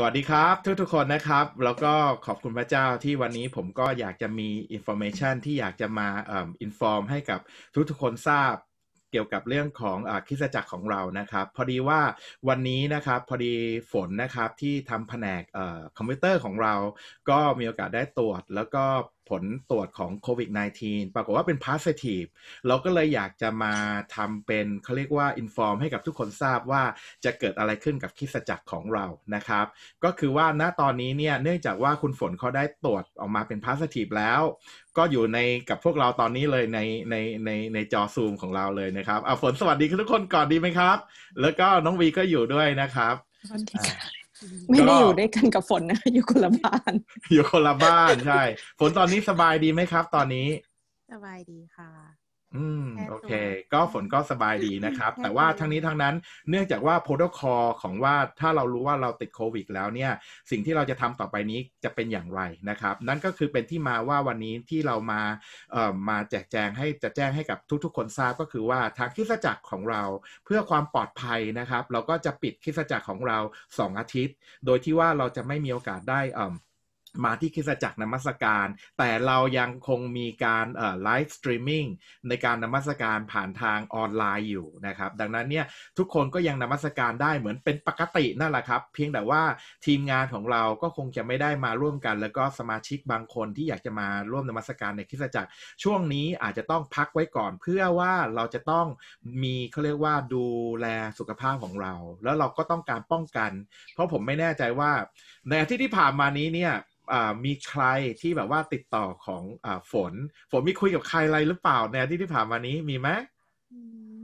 สวัสดีครับทุกๆคนนะครับ แล้วก็ขอบคุณพระเจ้าที่วันนี้ผมก็อยากจะมีอินโฟเมชันที่อยากจะมาอินฟอร์มให้กับทุกๆคนทราบเกี่ยวกับเรื่องของอคิสจักรของเรานะครับ พอดีว่าวันนี้นะครับ พอดีฝนนะครับที่ทำแผนกคอมพิวเตอร์ของเราก็มีโอกาสได้ตรวจ แล้วก็ผลตรวจของโควิด -19 ปรากฏว่าเป็น positive เราก็เลยอยากจะมาทำเป็นเขาเรียกว่า inform ให้กับทุกคนทราบว่าจะเกิดอะไรขึ้นกับคิสจักรของเรา นะครับ ก็คือว่าณตอนนี้เนี่ยเนื่องจากว่าคุณฝนเขาได้ตรวจออกมาเป็น positive แล้ว ก็อยู่ในกับพวกเราตอนนี้เลย ในในในในจอซูมของเราเลยนะครับเอาฝนสวัสดีทุกคนก่อนดีไหมครับ แล้วก็น้องวีก็อยู่ด้วยนะครับไม่ได้อยู่ด้วยกันกับฝนนะอยู่คนละบ้านอยู่คนละบ้านใช่ ฝนตอนนี้สบายดีไหมครับ ตอนนี้ สบายดีค่ะอืมโอเคก็ฝนก็สบายดีนะครับแต่ว่าทั้งนี้ทั้งนั้นเนื่องจากว่าโปรโตคอลของว่าถ้าเรารู้ว่าเราติดโควิดแล้วเนี่ยสิ่งที่เราจะทำต่อไปนี้จะเป็นอย่างไรนะครับนั่นก็คือเป็นที่มาว่าวันนี้ที่เรามาเอ่อมาแจกแจงให้จะแจ้งให้กับทุกๆคนทราบก็คือว่าทางคิสจักรของเราเพื่อความปลอดภัยนะครับ เราก็จะปิดคิสจักรของเรา 2 อาทิตย์ โดยที่ว่าเราจะไม่มีโอกาสได้อ่อมาที่คริสจักรนมัสการ แต่เรายังคงมีการไลฟ์สตรีมมิ่งในการนมัสการผ่านทางออนไลน์อยู่นะครับ ดังนั้นเนี่ยทุกคนก็ยังนมัสการได้เหมือนเป็นปกตินั่นแหละครับ เพียงแต่ว่าทีมงานของเราก็คงจะไม่ได้มาร่วมกัน แล้วก็สมาชิกบางคนที่อยากจะมาร่วมนมัสการในคริสจักรช่วงนี้อาจจะต้องพักไว้ก่อน เพื่อว่าเราจะต้องมีเขาเรียกว่าดูแลสุขภาพของเรา แล้วเราก็ต้องการป้องกัน เพราะผมไม่แน่ใจว่า ในอาทิตย์ที่ผ่านมานี้เนี่ยมีใครที่แบบว่าติดต่อของอฝน ฝนมีคุยกับใครอะไรหรือเปล่าในที่ที่ผ่านมานี้มีไหม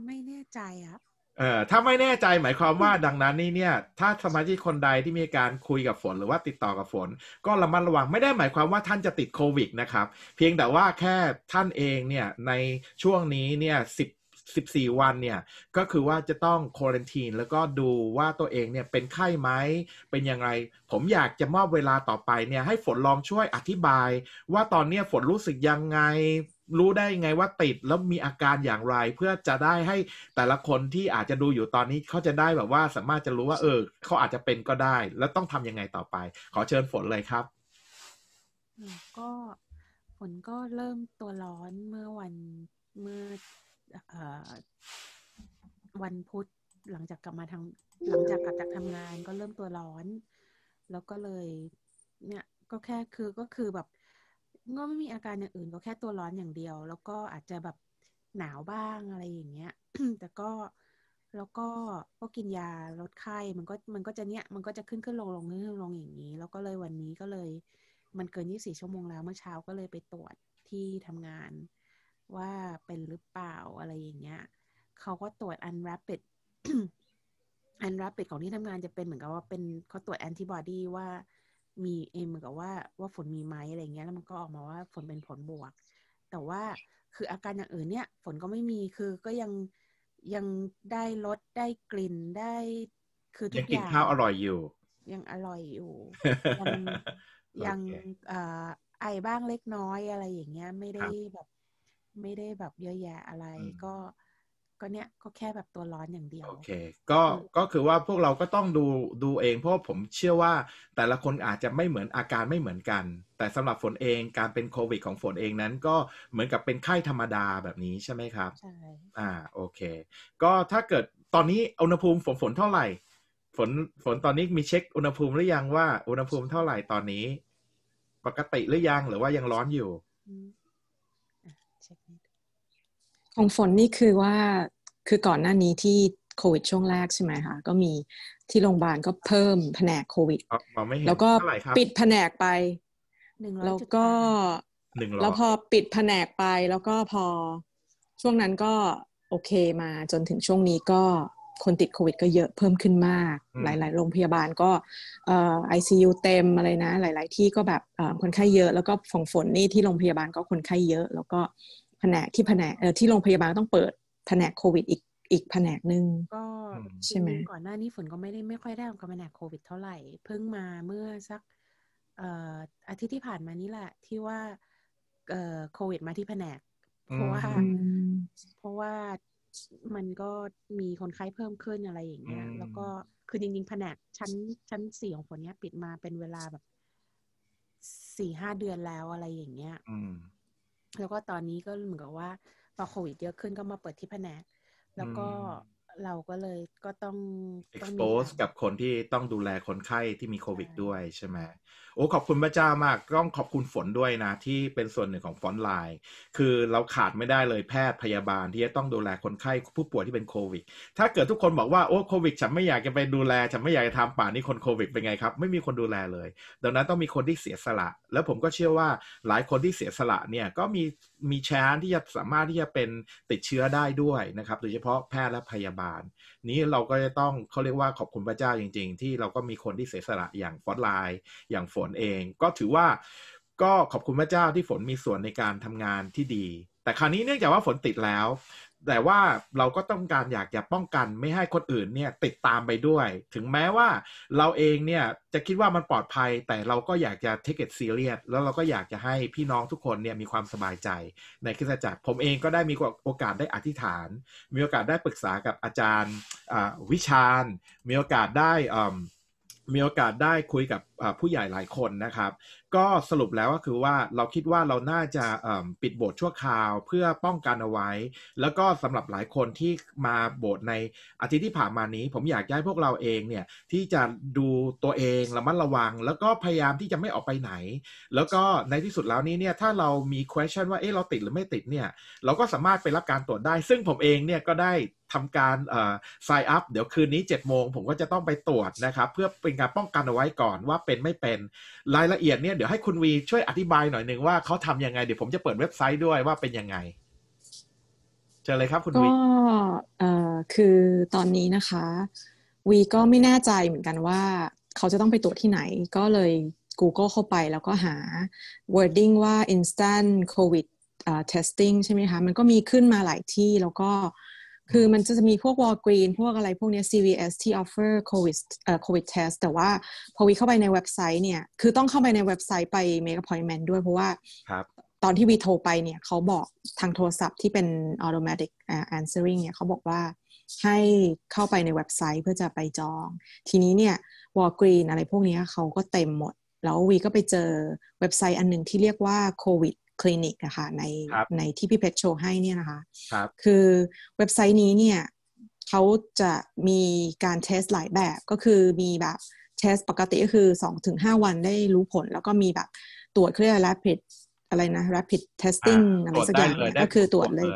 ไม่แน่ใจครับเอ่อถ้าไม่แน่ใจหมายความว่าดังนั้นนี่เนี่ยถ้าสมาชิกคนใดที่มีการคุยกับฝนหรือว่าติดต่อกับฝน ก็ระมัดระวังไม่ได้หมายความว่าท่านจะติดโควิดนะครับ เพียงแต่ว่าแค่ท่านเองเนี่ยในช่วงนี้เนี่ยสิบ14วันเนี่ยก็คือว่าจะต้องโควิดทีนแล้วก็ดูว่าตัวเองเนี่ยเป็นไข้ไหมเป็นอย่างไรผมอยากจะมอบเวลาต่อไปเนี่ยให้ฝนลองช่วยอธิบาย ว่าตอนเนี้ยฝนรู้สึกยังไง รู้ได้ไงว่าติดแล้วมีอาการอย่างไร เพื่อจะได้ให้แต่ละคนที่อาจจะดูอยู่ตอนนี้เขาจะได้แบบว่าสามารถจะรู้ว่าเออเขาอาจจะเป็นก็ได้ แล้วต้องทำยังไงต่อไป ขอเชิญฝนเลยครับ ก็ฝนก็เริ่มตัวร้อนเมื่อวันเมื่อวันพุธหลังจากกลับมาทางหลังจากกลับจากทำงานก็เริ่มตัวร้อน แล้วก็เลยเนี่ยก็แค่คือก็คือแบบก็ไม่มีอาการอย่างอื่นก็แค่ตัวร้อนอย่างเดียว แล้วก็อาจจะแบบหนาวบ้างอะไรอย่างเงี้ยแต่ก็แล้วก็ก็กินยาลดไข้มันก็มันก็จะเนี้ยมันก็จะขึ้นขึ้นลงลงขึ้นลงอย่างนี้ แล้วก็เลยวันนี้ก็เลย มันเกินยี่สี่ชั่วโมงแล้ว เมื่อเช้าก็เลยไปตรวจที่ทำงานว่าเป็นหรือเปล่าอะไรอย่างเงี้ย เขาก็ตรวจอัน rapid อัน rapid ของที่ทำงานจะเป็นเหมือนกับว่าเป็นเขาตรวจแอนติบอดีว่ามีเอเหมือนกับว่าว่าฝนมีไหมอะไรเงี้ยแล้วมันก็ออกมาว่าฝนเป็นผลบวก แต่ว่าคืออาการอย่างอื่นเนี่ยฝนก็ไม่มีคือก็ยังยังได้รสได้กลิ่นได้คือทุกอย่างยังกินข้าวอร่อยอยู่ ยังอร่อยอยู่ ยังยองไอบ้างเล็กน้อยอะไรอย่างเงี้ยไม่ได้แบบไม่ได้แบบเยอะแยะอะไร ก็ ก็เนี้ยก็แค่แบบตัวร้อนอย่างเดียว โอเคก็ก็คือว่าพวกเราก็ต้องดูดูเอง เพราะผมเชื่อว่าแต่ละคนอาจจะไม่เหมือนอาการไม่เหมือนกัน แต่สำหรับฝนเองการเป็นโควิด ของฝนเองนั้น ก็เหมือนกับเป็นไข้ธรรมดาแบบนี้ใช่ไหมครับใช่อ่าโอเค ก็ถ้าเกิดตอนนี้ อุณหภูมิฝนฝนเท่าไหร่ฝนฝนตอนนี้มีเช็คอุณหภูมิหรือยังว่าอุณหภูมิเท่าไหร่ตอนนี้ ปกติหรือยังหรือว่ายังร้อนอยู่ของฝนนี่คือว่าคือก่อนหน้านี้ที่โควิดช่วงแรกใช่ไหมคะก็มีที่โรงพยาบาลก็เพิ่มแผนกโควิด แล้วก็ปิดแผนกไปแล้วก็แล้วพอปิดแผนกไป แล้วก็พอช่วงนั้นก็โอเคมาจนถึงช่วงนี้ก็คนติดโควิด ก็เยอะเพิ่มขึ้นมากหลาย ๆ โรงพยาบาลก็ไอซียูเต็มอะไรนะ หลาย ๆ ที่ก็แบบคนไข้เยอะ แล้วก็ฝงฝนนี่ที่โรงพยาบาลก็คนไข้เยอะ แล้วก็แผนกที่แผนกที่โรงพยาบาลต้องเปิดแผนกโควิดอีกอีกแผนกหนึ่งก็ใช่ไหมก่อนหน้านี้ฝนก็ไม่ได้ไม่ค่อยได้กับแผนกโควิด เท่าไหร่เพิ่งมาเมื่อสักอาทิตย์ที่ผ่านมานี้แหละที่ว่าโควิด มาที่แผนกเพราะว่าเพราะว่ามันก็มีคนไข้เพิ่มขึ้นอะไรอย่างเงี้ย แล้วก็คือจริงๆ แผนกชั้น ชั้นสี่ของคนเนี้ยปิดมาเป็นเวลาแบบสี่ห้าเดือนแล้วอะไรอย่างเงี้ยแล้วก็ตอนนี้ก็เหมือนกับว่าพอโควิดเยอะขึ้นก็มาเปิดที่แผนก แล้วก็เราก็เลยก็ต้อง expose กับคนที่ต้องดูแลคนไข้ที่มีโควิดด้วยใช่ไหมโอ้ขอบคุณพระเจ้ามาก ต้องขอบคุณฝนด้วยนะที่เป็นส่วนหนึ่งของฟอนไลน์ คือเราขาดไม่ได้เลยแพทย์พยาบาลที่จะต้องดูแลคนไข้ผู้ป่วยที่เป็นโควิด ถ้าเกิดทุกคนบอกว่าโอ้โควิดฉันไม่อยากจะไปดูแล ฉันไม่อยากจะทำป่านนี้คนโควิดเป็นไงครับ ไม่มีคนดูแลเลย ดังนั้นต้องมีคนที่เสียสละ แล้วผมก็เชื่อว่าหลายคนที่เสียสละเนี่ยก็มีมีแชนที่จะสามารถที่จะเป็นติดเชื้อได้ด้วยนะครับ โดยเฉพาะแพทย์และพยาบาลานนี้เราก็จะต้องเขาเรียกว่าขอบคุณพระเจ้าจริงๆ ที่เราก็มีคนที่เสสละอย่างฟอสไลน์ อย่างฝนเอง ก็ถือว่าก็ขอบคุณพระเจ้าที่ฝนมีส่วนในการทำงานที่ดี แต่คราวนี้เนื่องจากว่าฝนติดแล้วแต่ว่าเราก็ต้องการอยากจะป้องกัน ไม่ให้คนอื่นเนี่ยติดตามไปด้วย ถึงแม้ว่าเราเองเนี่ยจะคิดว่ามันปลอดภัย แต่เราก็อยากจะ take it serious แล้วเราก็อยากจะให้พี่น้องทุกคนเนี่ยมีความสบายใจ ในคริสตจักรผมเองก็ได้มีโอกาสได้อธิษฐาน มีโอกาสได้ปรึกษากับอาจารย์วิชาญมีโอกาสได้อมีโอกาสได้คุยกับผู้ใหญ่หลายคนนะครับ ก็สรุปแล้วก็คือว่าเราคิดว่าเราน่าจะปิดโบสถ์ชั่วคราวเพื่อป้องกันเอาไว้ แล้วก็สำหรับหลายคนที่มาโบสถ์ในอาทิตย์ที่ผ่านมานี้ ผมอยากให้พวกเราเองเนี่ยที่จะดูตัวเองระมัดระวัง แล้วก็พยายามที่จะไม่ออกไปไหน แล้วก็ในที่สุดแล้วนี้เนี่ยถ้าเรามี question ว่าเอ๊ะเราติดหรือไม่ติดเนี่ยเราก็สามารถไปรับการตรวจได้ ซึ่งผมเองเนี่ยก็ได้ทำการเอ่อไซอัพเดี๋ยวคืนนี้7จ็ดโมงผมก็จะต้องไปตรวจนะครับ เพื่อเป็นการป้องกันเอาไว้ก่อนว่าเป็นไม่เป็นรายละเอียดเนี่ยเดี๋ยวให้คุณวี ช่วยอธิบายหน่อยหนึ่งว่าเขาทํำยังไงเดี๋ยวผมจะเปิดเว็บไซต์ด้วย ว่าเป็นยังไง เจอเลยครับคุณวีก็คือตอนนี้นะคะ วีก็ไม่แน่ใจเหมือนกันว่าเขาจะต้องไปตรวจที่ไหน ก็เลย Google เข้าไปแล้วก็หา wording ว่า instant covid testing ใช่ไหมคะมันก็มีขึ้นมาหลายที่แล้วก็คือมันจะมีพวกวอลกรีนพวกอะไรพวกนี้ CVS ที่ offer COVID เอ่อ COVID test แต่ว่าพอวิเข้าไปในเว็บไซต์เนี่ย คือต้องเข้าไปในเว็บไซต์ไป make appointment ด้วยเพราะว่าตอนที่วีโทรไปเนี่ย เขาบอกทางโทรศัพท์ที่เป็น automatic answering เนี่ยเขาบอกว่าให้เข้าไปในเว็บไซต์เพื่อจะไปจอง ทีนี้เนี่ยวอลกรีนอะไรพวกนี้เขาก็เต็มหมด แล้ววีก็ไปเจอเว็บไซต์อันหนึ่งที่เรียกว่า covid คลินิกนะคะในในที่พี่เพชรโชว์ให้เนี่ยนะคะคคือเว็บไซต์นี้เนี่ยเขาจะมีการเทสหลายแบบก็คือมีแบบ เทสปกติก็คือ2งถึงหวันได้รู้ผลแล้วก็มีแบบตรวจเครียก rapid อะไรนะ rapid testing อะไรสักอย่าง ก็คือตรวจเลย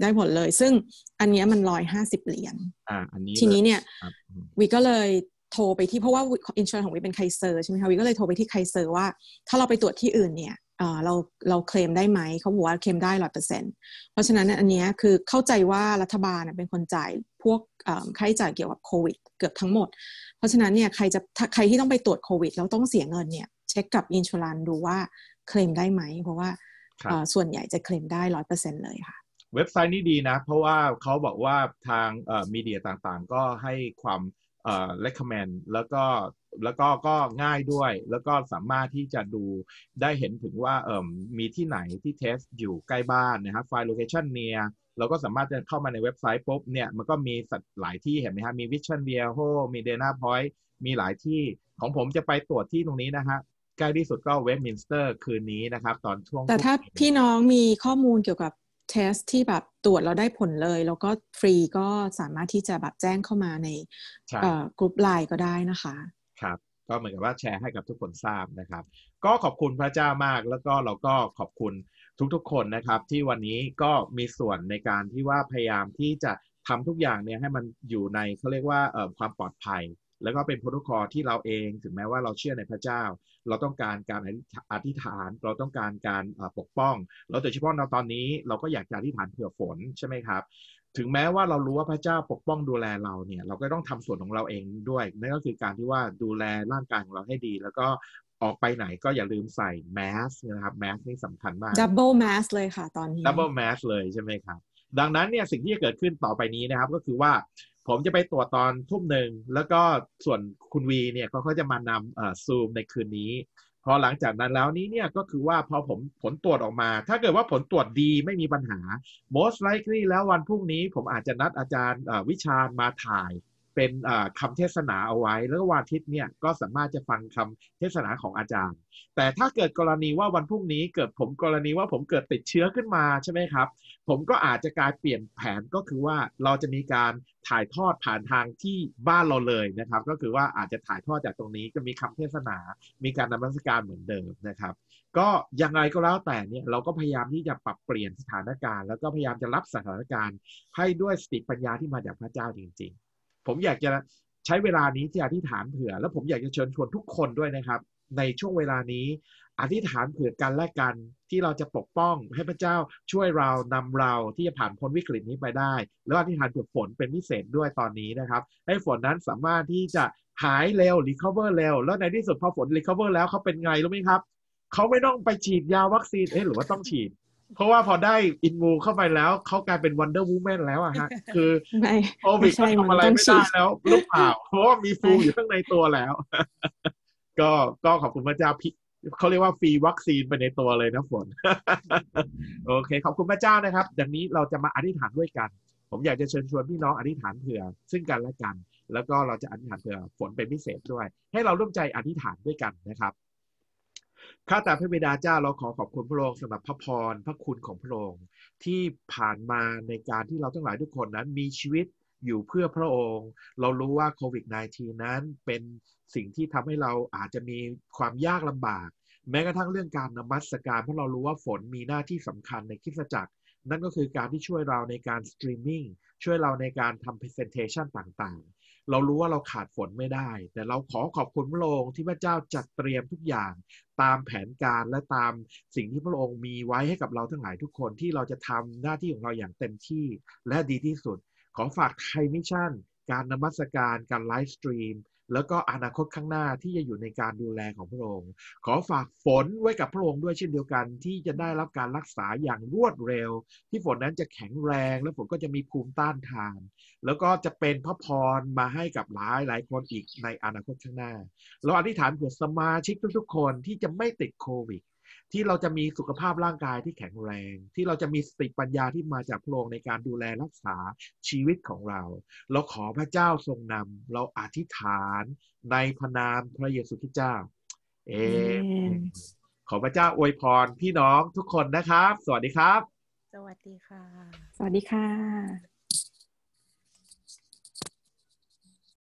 ได้ผลเลยซึ่งอันนี้มันร้อยห้าสิบเหรียญทีนี้เนี่ยวีก็เลยโทรไปที่เพราะว่า อินชอนของวีเป็นไคเซอร์ใช่ไหมคะวีก็เลยโทรไปที่ไคเซอร์ว่าถ้าเราไปตรวจที่อื่นเนี่ยเราเราเคลมได้ไหมเขาบอกว่าเคลมได้ร้อยเปอร์เซ็นเพราะฉะนั้นอันนี้คือเข้าใจว่ารัฐบาลเป็นคนจ่ายพวกค่าใช้จ่ายเกี่ยวกับโควิดเกือบทั้งหมดเพราะฉะนั้นเนี่ยใครจะใครที่ต้องไปตรวจโควิดแล้วต้องเสียเงินเนี่ยเช็คกับอินชูรันดูว่าเคลมได้ไหม เพราะว่าส่วนใหญ่จะเคลมได้ร้อยเปอร์เซ็นเลยค่ะเว็บไซต์นี้ดีนะเพราะว่าเขาบอกว่าทางมีเดียต่างๆก็ให้ความเอ่อ recommend แล้วก็แล้วก็ก็ง่ายด้วย แล้วก็สามารถที่จะดูได้เห็นถึงว่าเอ่อมีที่ไหนที่เทส อยู่ใกล้บ้านนะครับไฟล์โลเคชันเนียเราก็สามารถจะเข้ามาในเว็บไซต์ปุ๊บเนี่ยมันก็มีสัดหลายที่เห็นไหมฮะ มีวิชั่นเวียโฮมีเดน่าพอยต์มีหลายที่ของผมจะไปตรวจที่ตรงนี้นะฮะใกล้ที่สุดก็เวสต์มินสเตอร์คืนนี้นะครับ ตอนช่วง แต่ถ้าพี่น้องมีข้อมูลเกี่ยวกับ เทส ที่แบบตรวจเราได้ผลเลย แล้วก็ฟรีก็สามารถที่จะแบบแจ้งเข้ามาในกลุ่มไลน์ก็ได้นะคะครับก็เหมือนกับว่าแชร์ให้กับทุกคนทราบนะครับ ก็ขอบคุณพระเจ้ามากแล้วก็เราก็ขอบคุณทุกๆคนนะครับ ที่วันนี้ก็มีส่วนในการที่ว่าพยายามที่จะทำทุกอย่างเนี่ยให้มันอยู่ในเขาเรียกว่าความปลอดภัย แล้วก็เป็นโปรโตคอลที่เราเอง ถึงแม้ว่าเราเชื่อในพระเจ้า เราต้องการการอธิษฐาน เราต้องการการปกป้องเราโดยเฉพาะราตอนนี้เราก็อยากจะอธิษฐานเผื่อฝนใช่ไหมครับถึงแม้ว่าเรารู้ว่าพระเจ้าปกป้องดูแลเราเนี่ยเราก็ต้องทำส่วนของเราเองด้วยนั่นก็คือการที่ว่าดูแลร่างกายของเราให้ดีแล้วก็ออกไปไหนก็อย่าลืมใส่แมสนะครับแมสนี่สำคัญมากดับเบิลแมสเลยค่ะตอนนี้ดับเบิลแมสเลยใช่ไหมครับ ดังนั้นเนี่ยสิ่งที่จะเกิดขึ้นต่อไปนี้นะครับก็คือว่า ผมจะไปตรวจตอนทุ่มหนึ่งแล้วก็ส่วนคุณวีเนี่ยเขาจะมานำซูมในคืนนี้พอหลังจากนั้นแล้วนี้เนี่ยก็คือว่าพอผมผลตรวจออกมา ถ้าเกิดว่าผลตรวจดีไม่มีปัญหา most likely แล้ววันพรุ่งนี้ผมอาจจะนัดอาจารย์วิชามาถ่ายเป็นคำเทศนาเอาไว้แล้ววันอาทิตย์เนี่ยก็สามารถจะฟังคำเทศนาของอาจารย์ แต่ถ้าเกิดกรณีว่าวันพรุ่งนี้เกิดผมกรณีว่าผมเกิดติดเชื้อขึ้นมาใช่ไหมครับผมก็อาจจะกลายเปลี่ยนแผนก็คือว่าเราจะมีการถ่ายทอดผ่านทางที่บ้านเราเลยนะครับก็คือว่าอาจจะถ่ายทอดจากตรงนี้จะมีคำเทศนา มีการนมัสการเหมือนเดิมนะครับ ก็ยังไงก็แล้วแต่เนี่ยเราก็พยายามที่จะปรับเปลี่ยนสถานการณ์ แล้วก็พยายามจะรับสถานการณ์ ให้ด้วยสติปัญญาที่มาจากพระเจ้าจริงผมอยากจะใช้เวลานี้ที่อธิษฐานเผื่อแล้วผมอยากจะเชิญชวนทุกคนด้วยนะครับ ในช่วงเวลานี้อธิษฐานเผื่อกันและกัน ที่เราจะปกป้องให้พระเจ้าช่วยเรานำเราที่จะผ่านพ้นวิกฤตนี้ไปได้ แล้วอธิษฐานเผื่อฝนเป็นพิเศษด้วยตอนนี้นะครับให้ฝนนั้นสามารถที่จะหายเร็วรีคอเวอร์เร็วแล้วในที่สุดพอฝนรีคอเวอร์แล้วเขาเป็นไงรู้ไหมครับ เขาไม่ต้องไปฉีดยาวัคซีนเอ๊ะหรือว่าต้องฉีดเพราะว่าพอได้อินมูเข้าไปแล้ว เขากลายเป็นวันเดอร์วูแมนแล้วอะฮะ คือโอวิกทำอะไรไม่ได้แล้วลูกเปล่าเพราะว่ามีฟูอยู่ข้างในตัวแล้ว ก็ก็ขอบคุณพระเจ้าพี่เขาเรียกว่าฟรีวัคซีนไปในตัวเลยนะฝน โอเค ขอบคุณพระเจ้านะครับ ดังนี้เราจะมาอธิษฐานด้วยกัน ผมอยากจะเชิญชวนพี่น้องอธิษฐานเผื่อ ซึ่งกันและกัน แล้วก็เราจะอธิษฐานเผื่อฝนเป็นพิเศษด้วย ให้เราร่วมใจอธิษฐานด้วยกันนะครับข้าแต่พระบิดาเจ้าเราขอขอบคุณพระองค์สำหรับพระพร พระคุณของพระองค์ที่ผ่านมาในการที่เราทั้งหลายทุกคนนั้นมีชีวิตอยู่เพื่อพระองค์เรารู้ว่าโควิด -19 นั้นเป็นสิ่งที่ทำให้เราอาจจะมีความยากลำบาก แม้กระทั่งเรื่องการนมัสการเพราะเรารู้ว่าฝนมีหน้าที่สำคัญในคิสจักร นั่นก็คือการที่ช่วยเราในการสตรีมมิ่งช่วยเราในการทำพรีเซนเทชันต่าง ๆ เรารู้ว่าเราขาดฝนไม่ได้ แต่เราขอขอบคุณพระองค์ที่พระเจ้าจัดเตรียมทุกอย่างตามแผนการและตามสิ่งที่พระองค์มีไว้ให้กับเราทั้งหลายทุกคนที่เราจะทำหน้าที่ของเราอย่างเต็มที่และดีที่สุด ขอฝากไทยมิชชั่น การนมัสการ การไลฟ์สตรีมแล้วก็อนาคตข้างหน้าที่จะอยู่ในการดูแลของพระองค์ขอฝากฝนไว้กับพระองค์ด้วยเช่นเดียวกัน ที่จะได้รับการรักษาอย่างรวดเร็ว ที่ฝนนั้นจะแข็งแรง และฝนก็จะมีภูมิต้านทานแล้วก็จะเป็นพระพรมาให้กับหลายหลายคนอีกในอนาคตข้างหน้าเราอธิษฐานเผื่อสมาชิกทุกๆคนที่จะไม่ติดโควิดที่เราจะมีสุขภาพร่างกายที่แข็งแรง ที่เราจะมีสติปัญญาที่มาจากพระองค์ในการดูแลรักษาชีวิตของเราเราขอพระเจ้าทรงนำเราอธิษฐานในพระนาม พระเยซูคริสต์เจ้า เอขอพระเจ้าอวยพรพี่น้องทุกคนนะครับ สวัสดีครับ สวัสดีค่ะ สวัสดีค่ะ